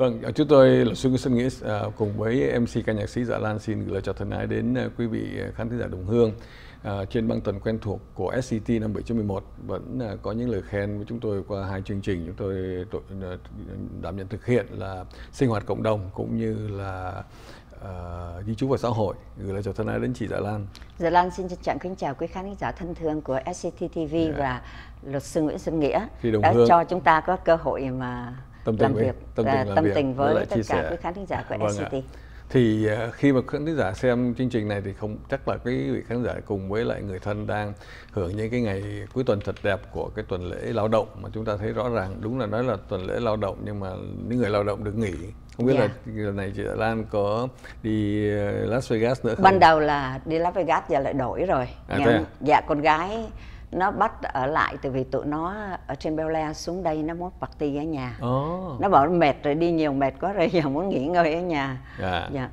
Vâng, à, chúng tôi là Xuân Sơn Nghĩa à, cùng với MC ca nhạc sĩ Dạ Lan xin gửi lời chào thân ái đến à, quý vị khán thính giả đồng hương trên băng tần quen thuộc của SCT năm 711 vẫn có những lời khen với chúng tôi qua hai chương trình chúng tôi đảm nhận thực hiện là sinh hoạt cộng đồng cũng như là uh, di trú và xã hội gửi lời chào thân ái đến chị Dạ Lan. Dạ Lan xin trân trọng kính chào quý khán giả thân thương của SCT TV yeah. Dạ. và luật sư Nguyễn Xuân Nghĩa đã hương. cho chúng ta có cơ hội mà tâm tình làm việc tâm tình, làm tâm việc, tình với tất cả quý khán giả của vâng SCT. Ạ. Thì à, khi mà khán giả xem chương trình này thì không chắc là quý vị khán giả cùng với lại người thân đang hưởng những cái ngày cuối tuần thật đẹp của cái tuần lễ lao động mà chúng ta thấy rõ ràng đúng là nói là tuần lễ lao động nhưng mà những người lao động được nghỉ không biết yeah. là dạ. lần này chị Lan có đi à, Las Vegas nữa không? Ban đầu là đi Las Vegas giờ lại đổi rồi. À, Ngày, à? dạ con gái nó bắt ở lại từ vì tụi nó ở trên Bel Air xuống đây nó muốn party ở nhà oh. nó bảo mệt rồi đi nhiều mệt quá rồi giờ muốn nghỉ ngơi ở nhà yeah. Dạ. dạ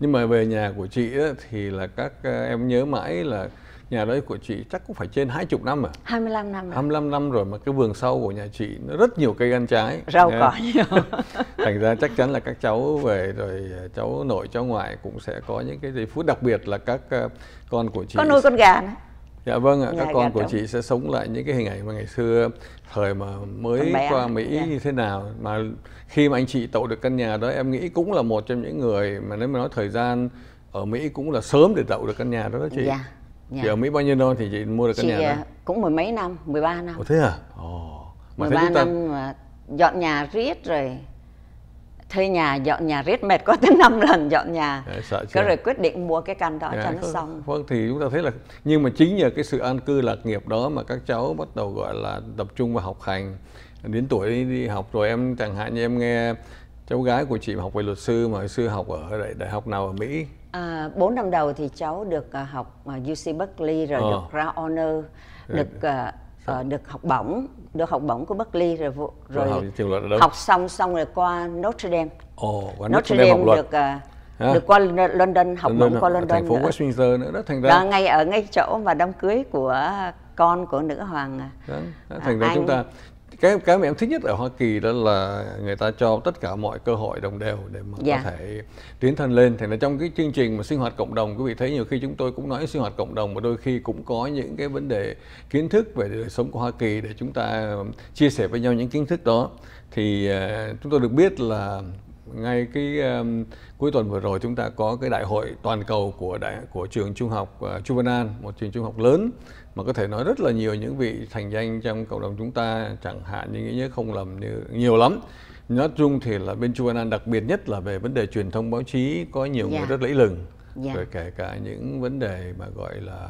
nhưng mà về nhà của chị ấy, thì là các ờ, em nhớ mãi là nhà đấy của chị chắc cũng phải trên 20 năm à? 25 năm rồi. 25 năm rồi mà cái vườn sau của nhà chị nó rất nhiều cây ăn trái. Rau cỏ nhiều. Thành ra chắc chắn là các cháu về rồi ờ, cháu nội cháu ngoại cũng sẽ có những cái giây phút đặc biệt là các ờ, con của chị. Con nuôi con gà nữa. Dạ vâng ạ, các dạ, con dạ, của chị sẽ sống lại những cái hình ảnh mà ngày xưa thời mà mới qua Mỹ yeah. Dạ. như thế nào mà khi mà anh chị tậu được căn nhà đó em nghĩ cũng là một trong những người mà nếu mà nói thời gian ở Mỹ cũng là sớm để tậu được căn nhà đó đó chị. Yeah. Yeah. Chị ở Mỹ bao nhiêu năm thì chị mua được căn chị, nhà đó? Ờ, cũng mười mấy năm, 13 năm. Ồ thế à? Ồ. Mà 13 năm mà ờ, dọn nhà riết rồi thuê nhà dọn nhà riết mệt có tới 5 lần dọn nhà Đấy, sợ chưa? rồi quyết định mua cái căn đó Đấy, cho nó không, xong vâng thì chúng ta thấy là nhưng mà chính nhờ cái sự an cư lạc nghiệp đó mà các cháu bắt đầu gọi là tập trung vào học hành đến tuổi đi, học rồi em chẳng hạn như em nghe cháu gái của chị học về luật sư mà hồi xưa học ở đại, đại học nào ở Mỹ À, 4 năm đầu thì cháu được à, học UC Berkeley rồi ờ. được ra Honor, được uh, ờ, vâng. được học bổng được học bổng của Berkeley rồi rồi, rồi học, học xong xong rồi qua Notre Dame oh, qua Notre, Notre Dame, Dame được uh, À. được qua London học bổng qua London thành phố nữa. Westminster nữa đó thành ra đó, vâng, ngay ở ngay chỗ mà đám cưới của con của nữ hoàng đó, à. đó, vâng, à, thành ra Anh. chúng ta cái cái mà em thích nhất ở Hoa Kỳ đó là người ta cho tất cả mọi cơ hội đồng đều để mà dạ. có thể tiến thân lên thì là trong cái chương trình mà sinh hoạt cộng đồng quý vị thấy nhiều khi chúng tôi cũng nói sinh hoạt cộng đồng mà đôi khi cũng có những cái vấn đề kiến thức về đời sống của Hoa Kỳ để chúng ta chia sẻ với nhau những kiến thức đó thì uh, chúng tôi được biết là ngay cái um, cuối tuần vừa rồi chúng ta có cái đại hội toàn cầu của đại của trường trung học uh, à, Chuvanan, một trường trung học lớn mà có thể nói rất là nhiều những vị thành danh trong cộng đồng chúng ta chẳng hạn như nghĩa nhớ không lầm như nhiều lắm nói chung thì là bên Chu An đặc biệt nhất là về vấn đề truyền thông báo chí có nhiều yeah. người dạ. rất lẫy lừng yeah. Dạ. rồi kể cả những vấn đề mà gọi là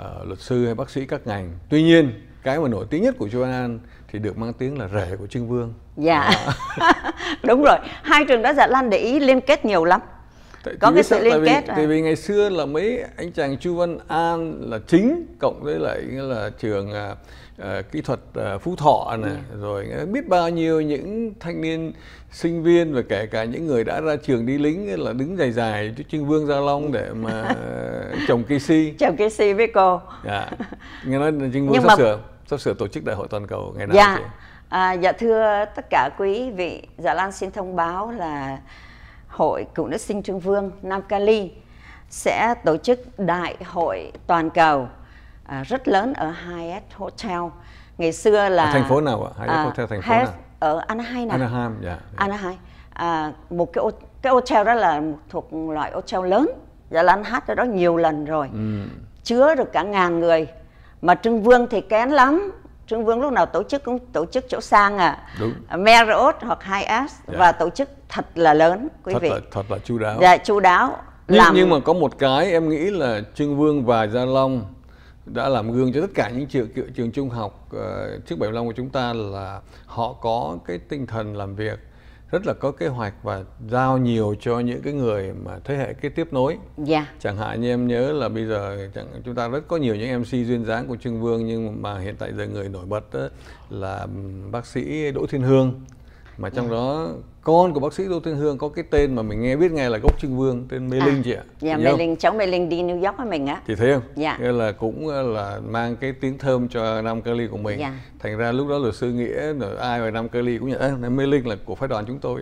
uh, luật sư hay bác sĩ các ngành tuy nhiên cái mà nổi tiếng nhất của Chu An thì được mang tiếng là rể của Trương Vương dạ yeah. đúng rồi hai trường đó dạ Lan để ý liên kết nhiều lắm tại có cái sự liên tại kết vì, à? tại vì ngày xưa là mấy anh chàng chu văn an là chính cộng với lại là trường uh, kỹ thuật uh, phú thọ này ừ. Dạ. rồi biết bao nhiêu những thanh niên sinh viên và kể cả những người đã ra trường đi lính là đứng dài dài trước trưng vương gia long để mà trồng cây si trồng cây si với cô dạ nghe nói trưng vương sắp mà... sửa sắp sửa tổ chức đại hội toàn cầu ngày nào dạ. À, dạ thưa tất cả quý vị dạ lan xin thông báo là Hội Cựu Nữ Sinh Trương Vương Nam Cali sẽ tổ chức đại hội toàn cầu à, rất lớn ở Hyatt Hotel. Ngày xưa là ở thành phố nào ạ? Hyatt à, Hotel thành phố Hyatt, nào? Ở Anaheim nào? Anaheim, dạ. Yeah, yeah. Anaheim. À, một cái cái hotel đó là thuộc loại hotel lớn. và lan hát ở đó nhiều lần rồi. Ừ. Chứa được cả ngàn người mà Trương Vương thì kén lắm Trương Vương lúc nào tổ chức cũng tổ chức chỗ sang à. Đúng. Marriott hoặc Hyatt dạ. và tổ chức thật là lớn quý thật vị. Là, thật là chu đáo. Dạ chu đáo. Nhưng, làm... nhưng mà có một cái em nghĩ là Trương Vương và Gia Long đã làm gương cho tất cả những trường, trường trung học uh, trước 75 của chúng ta là họ có cái tinh thần làm việc rất là có kế hoạch và giao nhiều cho những cái người mà thế hệ cái tiếp nối. Yeah. Dạ. Chẳng hạn như em nhớ là bây giờ chẳng, chúng ta rất có nhiều những MC duyên dáng của Trương Vương nhưng mà hiện tại giờ người nổi bật là bác sĩ Đỗ Thiên Hương mà trong ừ. đó con của bác sĩ Đỗ Thiên Hương có cái tên mà mình nghe biết ngay là gốc Trưng Vương tên Mê à, Linh chị ạ. Dạ Mê Linh cháu Mê Linh đi New York với mình á. Thì thấy không? Dạ. Nghĩa là cũng ờ, là mang cái tiếng thơm cho Nam Cali của mình. Dạ. Thành ra lúc đó luật sư nghĩa rồi ai ngoài Nam Cali cũng nhận Mê Linh là của phái đoàn chúng tôi.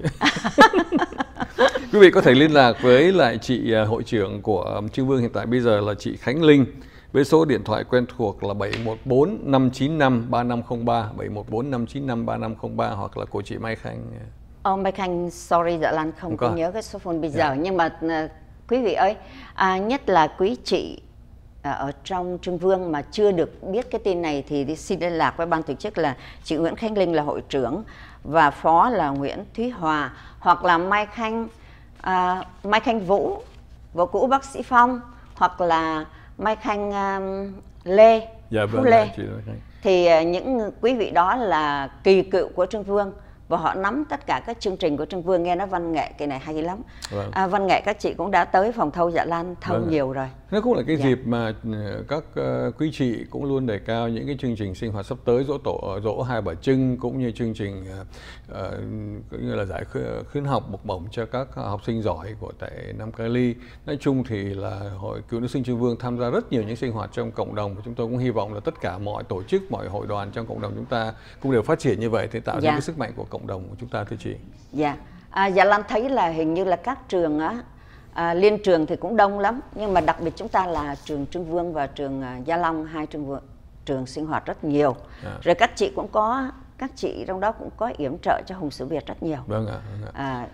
Quý vị có thể liên lạc với lại chị ờ, hội trưởng của Trưng Vương hiện tại bây giờ là chị Khánh Linh với số điện thoại quen thuộc là 714 595 3503 714 595 3503 hoặc là của chị Mai Khanh. Ông ờ, Mai Khanh, sorry Dạ Lan không, không nhớ cái số phone bây dạ. giờ yeah. nhưng mà ờ, quý vị ơi, à, nhất là quý chị à, ở trong Trương Vương mà chưa được biết cái tin này thì xin liên lạc với ban tổ chức là chị Nguyễn Khánh Linh là hội trưởng và phó là Nguyễn Thúy Hòa hoặc là Mai Khanh à, Mai Khanh Vũ, vợ cũ bác sĩ Phong hoặc là Mai Khanh uh, Lê, dạ, vâng, Phú Lê. Chị Mai Khanh. Thì ờ, những quý vị đó là kỳ cựu của Trương Vương và họ nắm tất cả các chương trình của Trương Vương nghe nói văn nghệ cái này hay lắm. Vâng. À, văn nghệ các chị cũng đã tới phòng thâu Dạ Lan thâu vâng. nhiều rồi nó cũng là cái dạ. dịp mà ừ, các ờ, quý chị cũng luôn đề cao những cái chương trình sinh hoạt sắp tới dỗ tổ ờ, dỗ hai bà trưng cũng như chương trình ờ, cũng như là giải khuyến học bục bổng cho các học sinh giỏi của tại Nam Cali nói chung thì là hội cựu nữ sinh trương vương tham gia rất nhiều những sinh hoạt trong cộng đồng và chúng tôi cũng hy vọng là tất cả mọi tổ chức mọi hội đoàn trong cộng đồng chúng ta cũng đều phát triển như vậy thì tạo dạ. ra cái sức mạnh của cộng đồng của chúng ta thưa chị. Dạ. À, dạ Lan thấy là hình như là các trường á à, liên trường thì cũng đông lắm nhưng mà đặc biệt chúng ta là trường Trương Vương và trường à, Gia Long hai trường vượng trường sinh hoạt rất nhiều à. rồi các chị cũng có các chị trong đó cũng có yểm trợ cho Hùng Sứ Việt rất nhiều vâng ạ, vâng ạ. À,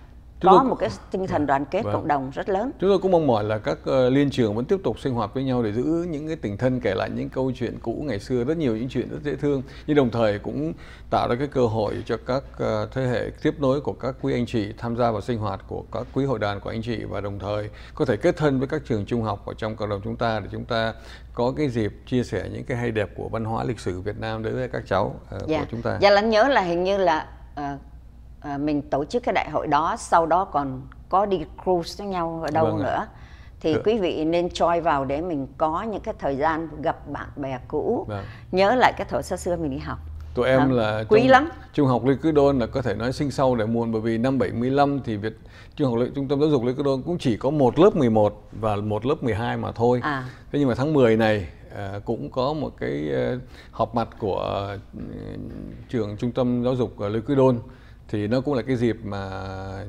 có tôi... một cái tinh dạ. thần đoàn kết vâng. cộng đồng rất lớn chúng tôi cũng mong mỏi là các ờ, liên trường vẫn tiếp tục sinh hoạt với nhau để giữ những cái tình thân kể lại những câu chuyện cũ ngày xưa rất nhiều những chuyện rất dễ thương nhưng đồng thời cũng tạo ra cái cơ hội cho các ờ, thế hệ tiếp nối của các quý anh chị tham gia vào sinh hoạt của các quý hội đoàn của anh chị và đồng thời có thể kết thân với các trường trung học ở trong cộng đồng chúng ta để chúng ta có cái dịp chia sẻ những cái hay đẹp của văn hóa lịch sử Việt Nam đối với các cháu uh, dạ. của chúng ta. Dạ, Lãnh nhớ là hình như là uh, À, mình tổ chức cái đại hội đó sau đó còn có đi cruise với nhau ở đâu vâng nữa ạ. thì dạ. quý vị nên choi vào để mình có những cái thời gian gặp bạn bè cũ vâng. nhớ lại cái thời xa xưa mình đi học tụi em vâng. là quý trong, lắm trung học Lê Cứ Đôn là có thể nói sinh sau để muộn bởi vì năm 75 thì Việt trung học trung tâm giáo dục Lê Cứ Đôn cũng chỉ có một lớp 11 và một lớp 12 mà thôi à. thế nhưng mà tháng 10 này À, cũng có một cái uh, họp mặt của uh, trường trung tâm giáo dục uh, Lê Quý Đôn thì nó cũng là cái dịp mà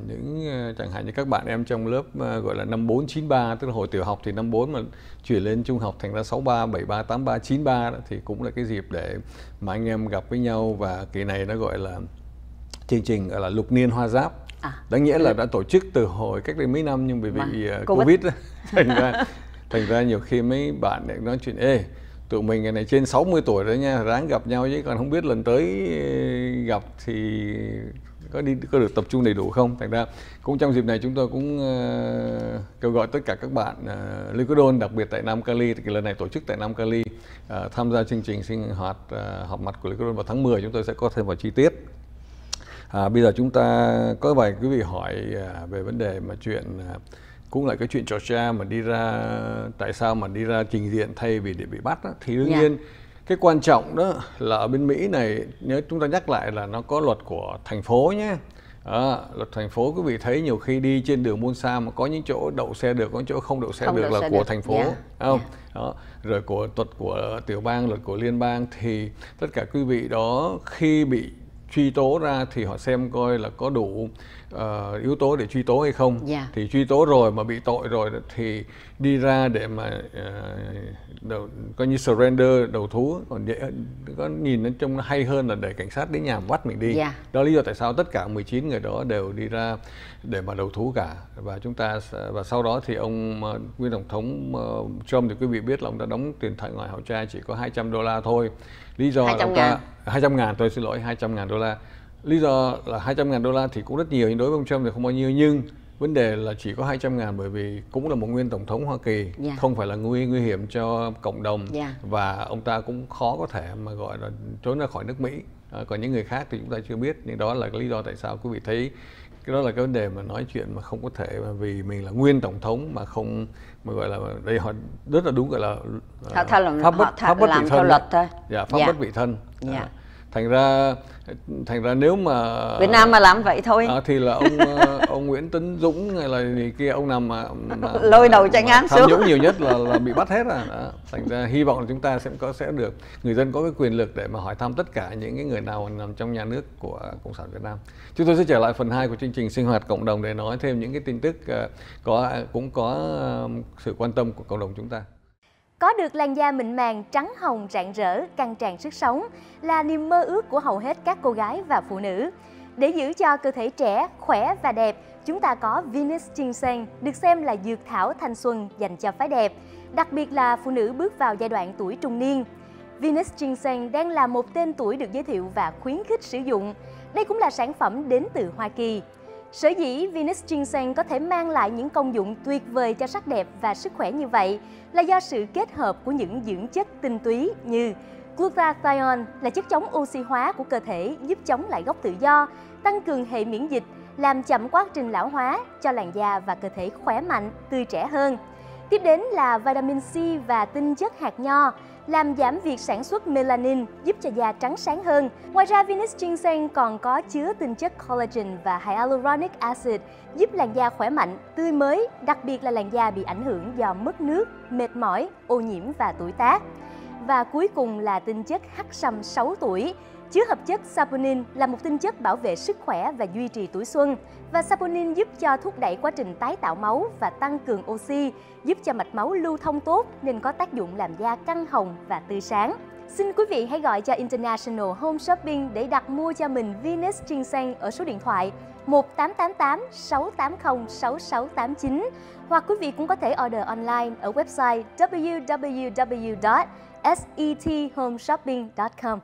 những ờ, chẳng hạn như các bạn em trong lớp ờ, gọi là năm bốn chín ba tức là hồi tiểu học thì năm bốn mà chuyển lên trung học thành ra sáu ba bảy ba tám ba chín ba thì cũng là cái dịp để mà anh em gặp với nhau và kỳ này nó gọi là chương trình gọi là lục niên hoa giáp à, đáng nghĩa là đã tổ chức từ hồi cách đây mấy năm nhưng bởi vì mà, uh, vâng, ờ, covid, COVID thành ra thành ra nhiều khi mấy bạn lại nói chuyện ê tụi mình ngày này trên 60 tuổi rồi nha ráng gặp nhau chứ còn không biết lần tới gặp thì có đi có được tập trung đầy đủ không thành ra cũng trong dịp này chúng tôi cũng uh, kêu gọi tất cả các bạn uh, ờ, Lycodon đặc biệt tại Nam Cali thì lần này tổ chức tại Nam Cali uh, tham gia chương trình sinh hoạt uh, họp mặt của Lycodon vào tháng 10 chúng tôi sẽ có thêm vào chi tiết à, bây giờ chúng ta có vài quý vị hỏi uh, về vấn đề mà chuyện uh, cũng là cái chuyện trò cha mà đi ra tại sao mà đi ra trình diện thay vì để bị bắt đó, thì đương yeah. Dạ. nhiên cái quan trọng đó là ở bên Mỹ này nếu chúng ta nhắc lại là nó có luật của thành phố nhé à, luật thành phố quý vị thấy nhiều khi đi trên đường buôn xa mà có những chỗ đậu xe được có những chỗ không đậu xe không được đậu là xe của được. thành phố yeah. Dạ. không yeah. Dạ. đó rồi của luật của tiểu bang luật của liên bang thì tất cả quý vị đó khi bị truy tố ra thì họ xem coi là có đủ uh, yếu tố để truy tố hay không yeah. Dạ. thì truy tố rồi mà bị tội rồi thì đi ra để mà uh, đầu, coi như surrender đầu thú còn dễ có nhìn nó trông hay hơn là để cảnh sát đến nhà bắt mình đi yeah. Dạ. đó lý do tại sao tất cả 19 người đó đều đi ra để mà đầu thú cả và chúng ta và sau đó thì ông ờ, nguyên tổng thống Trump thì quý vị biết là ông đã đóng tiền thoại ngoại hậu tra chỉ có 200 đô la thôi lý do 200 là ông ta ngàn. 200 ngàn tôi xin lỗi 200 ngàn đô la lý do là 200 ngàn đô la thì cũng rất nhiều nhưng đối với ông Trump thì không bao nhiêu nhưng vấn đề là chỉ có 200 ngàn bởi vì cũng là một nguyên tổng thống Hoa Kỳ yeah. Dạ. không phải là nguy nguy hiểm cho cộng đồng yeah. Dạ. và ông ta cũng khó có thể mà gọi là trốn ra khỏi nước Mỹ à, còn những người khác thì chúng ta chưa biết nhưng đó là cái lý do tại sao quý vị thấy cái đó là cái vấn đề mà nói chuyện mà không có thể mà vì mình là nguyên tổng thống mà không mà gọi là đây họ rất là đúng gọi là uh, họ pháp bất, pháp bất làm vị thân. theo luật thôi dạ pháp dạ. bất vị thân dạ. à thành ra thành ra nếu mà Việt Nam mà làm vậy thôi à, thì là ông ờ, ông Nguyễn Tấn Dũng hay là gì kia ông nào mà, mà lôi đầu chạy án tham nhũng nhiều nhất là là bị bắt hết à Đó. thành ra hy vọng là chúng ta sẽ có sẽ được người dân có cái quyền lực để mà hỏi thăm tất cả những cái người nào nằm trong nhà nước của cộng sản Việt Nam chúng tôi sẽ trở lại phần 2 của chương trình sinh hoạt cộng đồng để nói thêm những cái tin tức ờ, có cũng có ờ, sự quan tâm của cộng đồng chúng ta có được làn da mịn màng, trắng hồng, rạng rỡ, căng tràn sức sống là niềm mơ ước của hầu hết các cô gái và phụ nữ. Để giữ cho cơ thể trẻ, khỏe và đẹp, chúng ta có Venus Ginseng, được xem là dược thảo thanh xuân dành cho phái đẹp, đặc biệt là phụ nữ bước vào giai đoạn tuổi trung niên. Venus Ginseng đang là một tên tuổi được giới thiệu và khuyến khích sử dụng. Đây cũng là sản phẩm đến từ Hoa Kỳ. Sở dĩ Venus Ginseng có thể mang lại những công dụng tuyệt vời cho sắc đẹp và sức khỏe như vậy là do sự kết hợp của những dưỡng chất tinh túy như glutathione là chất chống oxy hóa của cơ thể giúp chống lại gốc tự do, tăng cường hệ miễn dịch, làm chậm quá trình lão hóa cho làn da và cơ thể khỏe mạnh, tươi trẻ hơn. Tiếp đến là vitamin C và tinh chất hạt nho làm giảm việc sản xuất melanin, giúp cho da trắng sáng hơn. Ngoài ra, Venus Ginseng còn có chứa tinh chất collagen và hyaluronic acid, giúp làn da khỏe mạnh, tươi mới, đặc biệt là làn da bị ảnh hưởng do mất nước, mệt mỏi, ô nhiễm và tuổi tác. Và cuối cùng là tinh chất hắc sâm 6 tuổi, Chứa hợp chất saponin là một tinh chất bảo vệ sức khỏe và duy trì tuổi xuân. Và saponin giúp cho thúc đẩy quá trình tái tạo máu và tăng cường oxy, giúp cho mạch máu lưu thông tốt nên có tác dụng làm da căng hồng và tươi sáng. Xin quý vị hãy gọi cho International Home Shopping để đặt mua cho mình Venus Ginseng ở số điện thoại 1888 680 6689 hoặc quý vị cũng có thể order online ở website www.sethomeshopping.com.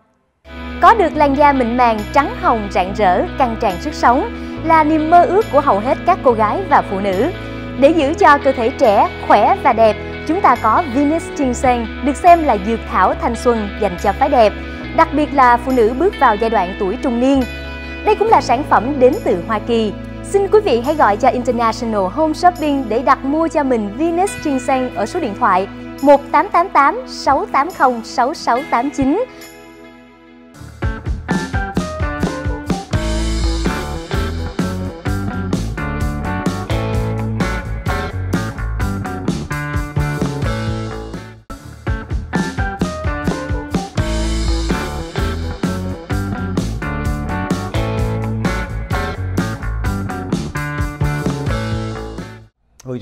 Có được làn da mịn màng, trắng hồng, rạng rỡ, căng tràn sức sống là niềm mơ ước của hầu hết các cô gái và phụ nữ. Để giữ cho cơ thể trẻ, khỏe và đẹp, chúng ta có Venus Ginseng, được xem là dược thảo thanh xuân dành cho phái đẹp, đặc biệt là phụ nữ bước vào giai đoạn tuổi trung niên. Đây cũng là sản phẩm đến từ Hoa Kỳ. Xin quý vị hãy gọi cho International Home Shopping để đặt mua cho mình Venus Ginseng ở số điện thoại 1888 680 6689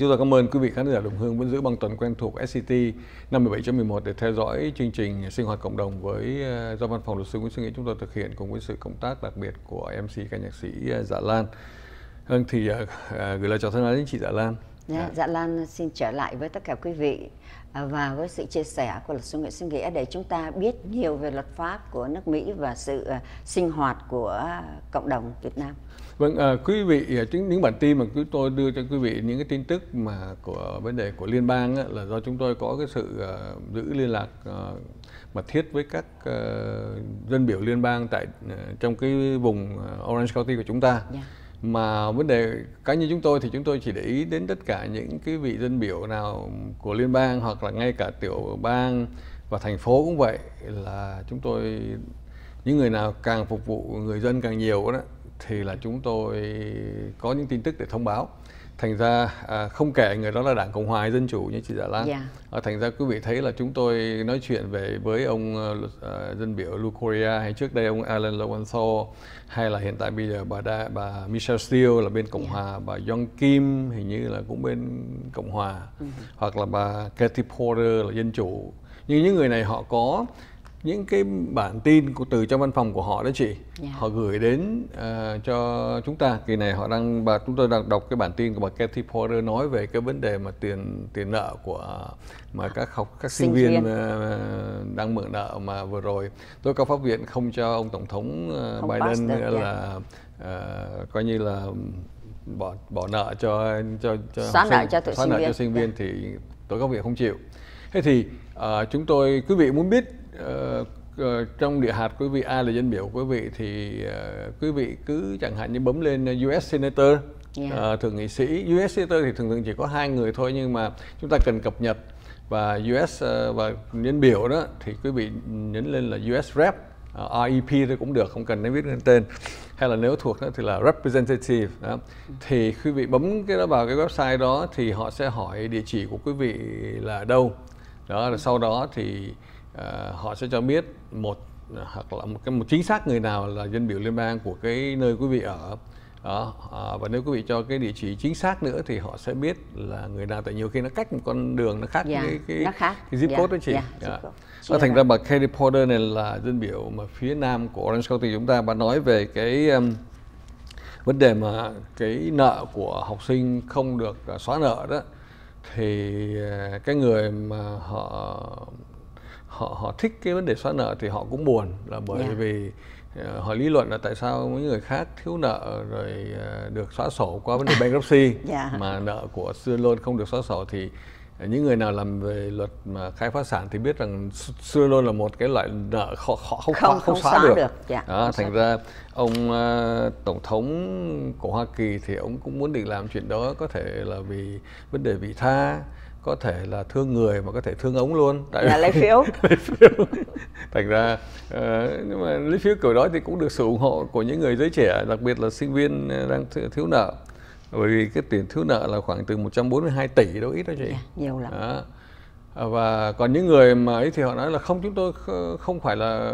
chúng tôi cảm ơn quý vị khán giả đồng hương vẫn giữ bằng tuần quen thuộc SCT 57.11 để theo dõi chương trình sinh hoạt cộng đồng với ờ, do văn phòng luật sư Nguyễn Sư Nghĩa chúng tôi thực hiện cùng với sự công tác đặc biệt của MC ca nhạc sĩ ờ, Dạ Lan. Vâng thì ờ, gửi lời chào thân ái đến chị Dạ Lan. Yeah, dạ, dạ. dạ Lan xin trở lại với tất cả quý vị và với sự chia sẻ của luật sư Nguyễn Sinh Nghĩa để chúng ta biết nhiều về luật pháp của nước Mỹ và sự sinh hoạt của cộng đồng Việt Nam. Vâng, à, quý vị à, chính những bản tin mà chúng tôi đưa cho quý vị những cái tin tức mà của vấn đề của liên bang á, là do chúng tôi có cái sự à, giữ liên lạc à, mật thiết với các à, dân biểu liên bang tại à, trong cái vùng à, Orange County của chúng ta. Yeah. Dạ. Mà vấn đề cá nhân chúng tôi thì chúng tôi chỉ để ý đến tất cả những cái vị dân biểu nào của liên bang hoặc là ngay cả tiểu bang và thành phố cũng vậy là chúng tôi những người nào càng phục vụ người dân càng nhiều đó thì là chúng tôi có những tin tức để thông báo thành ra à, không kể người đó là đảng cộng hòa hay dân chủ như chị Dạ Lan yeah. à, thành ra quý vị thấy là chúng tôi nói chuyện về với ông à, à dân biểu Lukoria hay trước đây ông Alan Lowenthal hay là hiện tại bây giờ bà đa, bà Michelle Steele là bên cộng yeah. Dạ. hòa bà Young Kim hình như là cũng bên cộng hòa uh-huh. hoặc là bà Katie Porter là dân chủ nhưng những người này họ có những cái bản tin của từ trong văn phòng của họ đó chị yeah. Dạ. họ gửi đến uh, cho chúng ta kỳ này họ đang và chúng tôi đang đọc cái bản tin của bà Kathy Porter nói về cái vấn đề mà tiền tiền nợ của mà các học các sinh, sinh viên, viên. Uh, đang mượn nợ mà vừa rồi tôi cao pháp viện không cho ông tổng thống uh, Biden được, yeah. là uh, coi như là bỏ bỏ nợ cho cho cho xóa nợ cho tụi xóa sinh nợ viên. cho sinh viên yeah. Dạ. thì tôi cao viện không chịu thế thì uh, chúng tôi quý vị muốn biết uh, trong địa hạt quý vị ai là dân biểu quý vị thì uh, quý vị cứ chẳng hạn như bấm lên US Senator yeah. uh, thượng nghị sĩ US Senator thì thường thường chỉ có hai người thôi nhưng mà chúng ta cần cập nhật và US uh, và nhân biểu đó thì quý vị nhấn lên là US Rep uh, REP thì cũng được không cần đến viết lên tên hay là nếu thuộc đó thì là representative đó. thì quý vị bấm cái đó vào cái website đó thì họ sẽ hỏi địa chỉ của quý vị là đâu đó rồi sau đó thì Ờ, họ sẽ cho biết một hoặc là một cái một chính xác người nào là dân biểu liên bang của cái nơi quý vị ở đó à, và nếu quý vị cho cái địa chỉ chính xác nữa thì họ sẽ biết là người nào tại nhiều khi nó cách một con đường nó khác yeah, dạ, cái cái, nó khác. cái zip yeah, dạ, code đó chị yeah, yeah. Nó thành ra bà Katie Porter này là dân biểu mà phía nam của Orange County chúng ta bà nói về cái um, vấn đề mà cái nợ của học sinh không được ờ, xóa nợ đó thì cái người mà họ họ họ thích cái vấn đề xóa nợ thì họ cũng buồn là bởi yeah. Dạ. vì uh, họ lý luận là tại sao những người khác thiếu nợ rồi uh, được xóa sổ qua vấn đề bankruptcy yeah. Dạ. mà nợ của xưa loan không được xóa sổ thì những người nào làm về luật mà khai phá sản thì biết rằng xưa loan là một cái loại nợ họ, họ không, không, không, không xóa, được, được. Yeah, dạ, Đó, không thành xóa ra ông uh, tổng thống của hoa kỳ thì ông cũng muốn định làm chuyện đó có thể là vì vấn đề vị tha có thể là thương người mà có thể thương ống luôn tại là lấy phiếu thành ra uh, nhưng mà lấy phiếu kiểu đó thì cũng được sự ủng hộ của những người giới trẻ đặc biệt là sinh viên ờ, đang thiếu nợ bởi vì cái tiền thiếu nợ là khoảng từ 142 tỷ đâu ít đó chị yeah, dạ, nhiều lắm đó. À, và còn những người mà ấy thì họ nói là không chúng tôi không phải là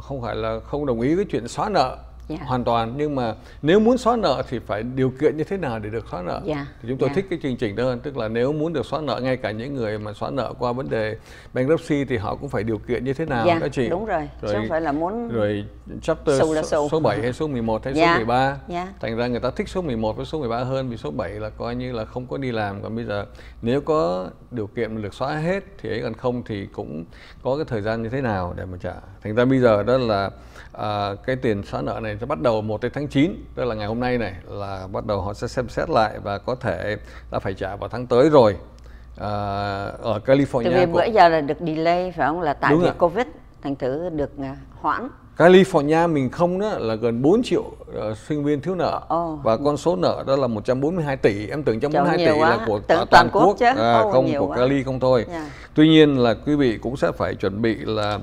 không phải là không đồng ý cái chuyện xóa nợ yeah. Dạ. hoàn toàn nhưng mà nếu muốn xóa nợ thì phải điều kiện như thế nào để được xóa nợ yeah. Dạ, thì chúng tôi yeah. Dạ. thích cái chương trình đó hơn tức là nếu muốn được xóa nợ ngay cả những người mà xóa nợ qua vấn đề bankruptcy thì họ cũng phải điều kiện như thế nào yeah. đó chị đúng rồi, rồi chứ không phải là muốn rồi chapter sù là sù. số 7 hay số 11 hay yeah. số 13 yeah. thành ra người ta thích số 11 với số 13 hơn vì số 7 là coi như là không có đi làm còn bây giờ nếu có điều kiện được xóa hết thì ấy còn không thì cũng có cái thời gian như thế nào để mà trả thành ra bây giờ đó là à, cái tiền xóa nợ này sẽ bắt đầu 1 đến tháng 9 tức là ngày hôm nay này là bắt đầu họ sẽ xem xét lại và có thể đã phải trả vào tháng tới rồi à, ở California. Từ vì bữa giờ là được delay phải không là tại vì à. Covid thành thử được à, hoãn. California mình không đó là gần 4 triệu uh, sinh viên thiếu nợ oh. và con số nợ đó là 142 tỷ em tưởng 142 tỷ quá. là của tưởng toàn, toàn quốc, quốc chứ. À, oh, không của quá. Cali không thôi. Yeah. Dạ. Tuy nhiên là quý vị cũng sẽ phải chuẩn bị là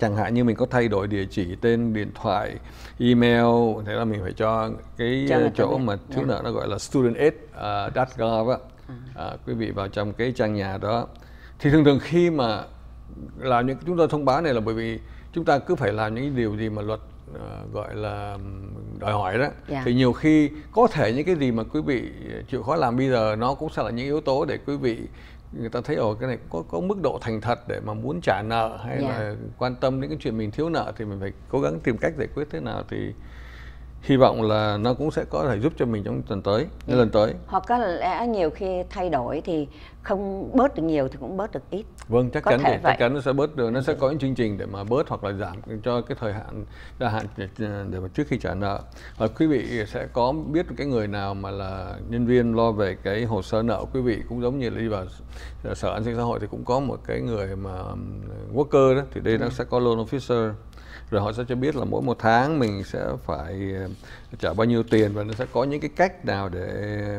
chẳng hạn như mình có thay đổi địa chỉ tên điện thoại email thế là mình phải cho cái cho chỗ mà thiếu dạ. nợ nó gọi là studentaid.gov à, á à. à, quý vị vào trong cái trang nhà đó thì thường thường khi mà làm những chúng tôi thông báo này là bởi vì chúng ta cứ phải làm những điều gì mà luật uh, gọi là đòi hỏi đó yeah. Dạ. thì nhiều khi có thể những cái gì mà quý vị chịu khó làm bây giờ nó cũng sẽ là những yếu tố để quý vị người ta thấy ở cái này có có mức độ thành thật để mà muốn trả nợ hay yeah. Dạ. là quan tâm đến cái chuyện mình thiếu nợ thì mình phải cố gắng tìm cách giải quyết thế nào thì hy vọng là nó cũng sẽ có thể giúp cho mình trong tuần tới ừ. lần tới hoặc có lẽ nhiều khi thay đổi thì không bớt được nhiều thì cũng bớt được ít vâng chắc có chắn thì, chắc chắn nó sẽ bớt được nó sẽ ừ. có những chương trình để mà bớt hoặc là giảm cho cái thời hạn gia hạn để, ờ, để mà trước khi trả nợ và quý vị sẽ có biết cái người nào mà là nhân viên lo về cái hồ sơ nợ quý vị cũng giống như là đi vào ờ, sở an sinh xã hội thì cũng có một cái người mà worker đó thì đây ừ. nó sẽ có loan officer rồi họ sẽ cho biết là mỗi một tháng mình sẽ phải ờ, trả bao nhiêu tiền và nó sẽ có những cái cách nào để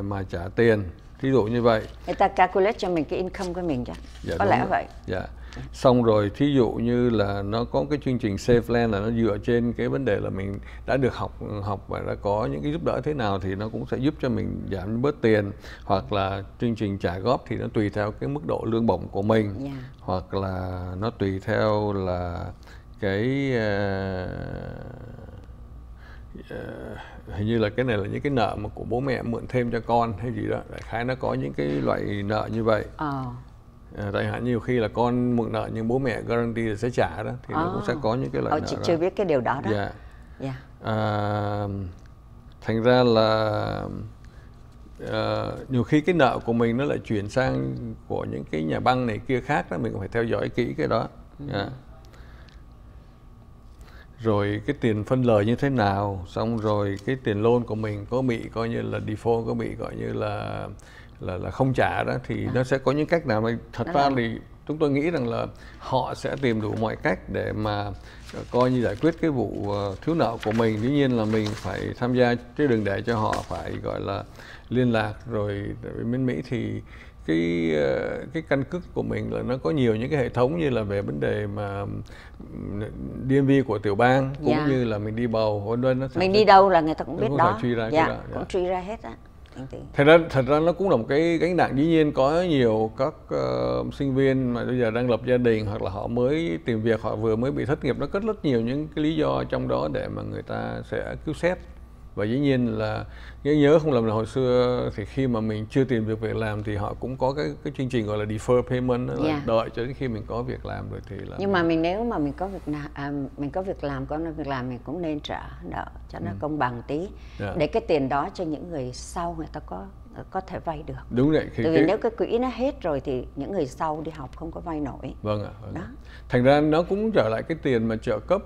mà trả tiền thí dụ như vậy người ta calculate cho mình cái income của mình chứ. dạ, có lẽ rồi. vậy dạ xong rồi thí dụ như là nó có cái chương trình safe plan là nó dựa trên cái vấn đề là mình đã được học học và đã có những cái giúp đỡ thế nào thì nó cũng sẽ giúp cho mình giảm bớt tiền hoặc là chương trình trả góp thì nó tùy theo cái mức độ lương bổng của mình yeah. Dạ. hoặc là nó tùy theo là cái uh, uh, hình như là cái này là những cái nợ mà của bố mẹ mượn thêm cho con hay gì đó đại khái nó có những cái loại nợ như vậy à. À, tại hạn nhiều khi là con mượn nợ nhưng bố mẹ guarantee là sẽ trả đó thì à. nó cũng sẽ có những cái loại ờ, nợ chị đó. chưa biết cái điều đó đó yeah. Yeah. À, thành ra là uh, nhiều khi cái nợ của mình nó lại chuyển sang của những cái nhà băng này kia khác đó mình cũng phải theo dõi kỹ cái đó yeah. Ừ. Dạ rồi cái tiền phân lời như thế nào xong rồi cái tiền loan của mình có bị coi như là default có bị gọi như là là là không trả đó thì à. nó sẽ có những cách nào mà thật dạ ra vâng. thì chúng tôi nghĩ rằng là họ sẽ tìm đủ mọi cách để mà ờ, coi như giải quyết cái vụ ờ, thiếu nợ của mình tuy nhiên là mình phải tham gia chứ đừng để cho họ phải gọi là liên lạc rồi bên Mỹ thì cái ờ, cái căn cước của mình là nó có nhiều những cái hệ thống như là về vấn đề mà ừ, DMV của tiểu bang cũng yeah. Dạ. như là mình đi bầu vân vân mình đi đâu là người ta cũng biết đó truy ra yeah, dạ, đó. Dạ. cũng truy ra hết á thật ra thật ra nó cũng là một cái gánh nặng dĩ nhiên có nhiều các uh, sinh viên mà bây giờ đang lập gia đình hoặc là họ mới tìm việc họ vừa mới bị thất nghiệp nó có rất nhiều những cái lý do trong đó để mà người ta sẽ cứu xét và dĩ nhiên là nhớ nhớ không lầm là hồi xưa thì khi mà mình chưa tìm được việc làm thì họ cũng có cái cái chương trình gọi là defer payment là yeah. Dạ. đợi cho đến khi mình có việc làm rồi thì là nhưng mà mình nếu mà mình có việc làm à, mình có việc làm có việc làm mình cũng nên trả nợ cho nó ừ. công bằng tí yeah. Dạ. để cái tiền đó cho những người sau người ta có có thể vay được đúng vậy khi tại vì cái... nếu cái quỹ nó hết rồi thì những người sau đi học không có vay nổi vâng ạ vâng. đó thành ra nó cũng trở lại cái tiền mà trợ cấp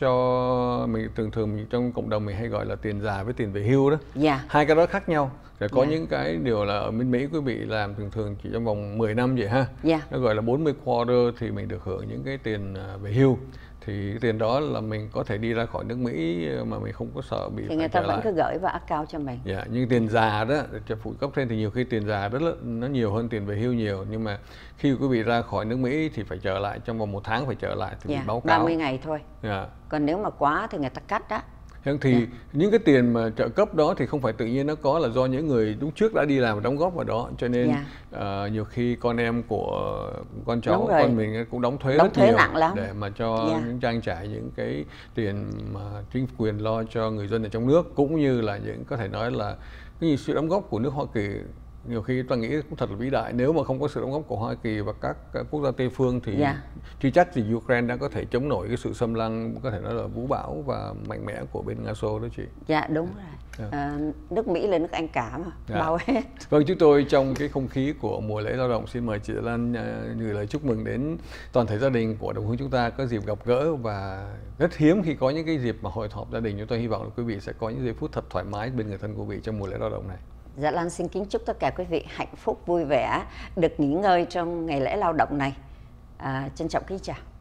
cho mình thường thường mình trong cộng đồng mình hay gọi là tiền già với tiền về hưu đó yeah. Dạ. hai cái đó khác nhau rồi có yeah. Dạ. những cái điều là ở bên Mỹ quý vị làm thường thường chỉ trong vòng 10 năm vậy ha yeah. Dạ. nó gọi là 40 quarter thì mình được hưởng những cái tiền à, về hưu thì tiền đó là mình có thể đi ra khỏi nước Mỹ mà mình không có sợ bị thì người ta vẫn cứ gửi và account cho mình. Dạ, yeah, nhưng tiền già đó cho phụ cấp thêm thì nhiều khi tiền già rất là nó nhiều hơn tiền về hưu nhiều nhưng mà khi quý vị ra khỏi nước Mỹ thì phải trở lại trong vòng một tháng phải trở lại thì yeah, dạ, báo cáo. 30 ngày thôi. Dạ. Yeah. Còn nếu mà quá thì người ta cắt đó thì yeah. Dạ. những cái tiền mà trợ cấp đó thì không phải tự nhiên nó có là do những người lúc trước đã đi làm đóng góp vào đó cho nên yeah. Dạ. uh, ờ, nhiều khi con em của con cháu con mình cũng đóng thuế đóng rất thuế nhiều nặng lắm. để mà cho yeah. Dạ. những trang trải những cái tiền mà chính quyền lo cho người dân ở trong nước cũng như là những có thể nói là cái sự đóng góp của nước Hoa Kỳ nhiều khi ta nghĩ cũng thật là vĩ đại nếu mà không có sự đóng góp của Hoa Kỳ và các quốc gia Tây phương thì yeah. Dạ. chưa chắc gì Ukraine đã có thể chống nổi cái sự xâm lăng có thể nói là vũ bão và mạnh mẽ của bên Nga Xô đó chị. Dạ đúng rồi. Yeah. Dạ. À, ờ, nước Mỹ là nước Anh cả mà yeah. Dạ. bao hết. Vâng chúng tôi trong cái không khí của mùa lễ lao động xin mời chị Lan ờ, gửi lời chúc mừng đến toàn thể gia đình của đồng hương chúng ta có dịp gặp gỡ và rất hiếm khi có những cái dịp mà hội họp gia đình chúng tôi hy vọng là quý vị sẽ có những giây phút thật thoải mái bên người thân của vị trong mùa lễ lao động này. Dạ Lan xin kính chúc tất cả quý vị hạnh phúc, vui vẻ, được nghỉ ngơi trong ngày lễ lao động này. À, trân trọng kính chào.